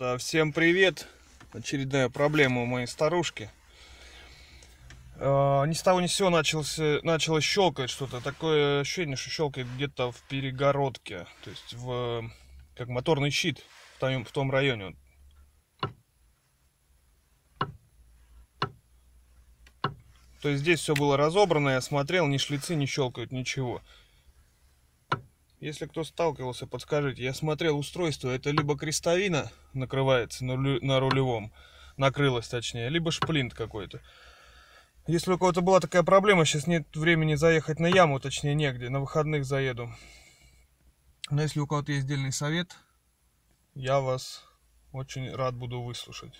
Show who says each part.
Speaker 1: ребята, всем привет! Очередная проблема у моей старушки. Э, ни с того ни с сего начался, начало щелкать что-то. Такое ощущение, что щелкает где-то в перегородке. То есть в как моторный щит в том, в том районе. То есть здесь все было разобрано, я смотрел, ни шлицы не щелкают, ничего. Если кто сталкивался, подскажите. Я смотрел устройство, это либо крестовина накрывается на, рулевом, накрылась точнее, либо шплинт какой-то. Если у кого-то была такая проблема, сейчас нет времени заехать на яму, точнее негде, на выходных заеду. Но если у кого-то есть дельный совет, я вас очень рад буду выслушать.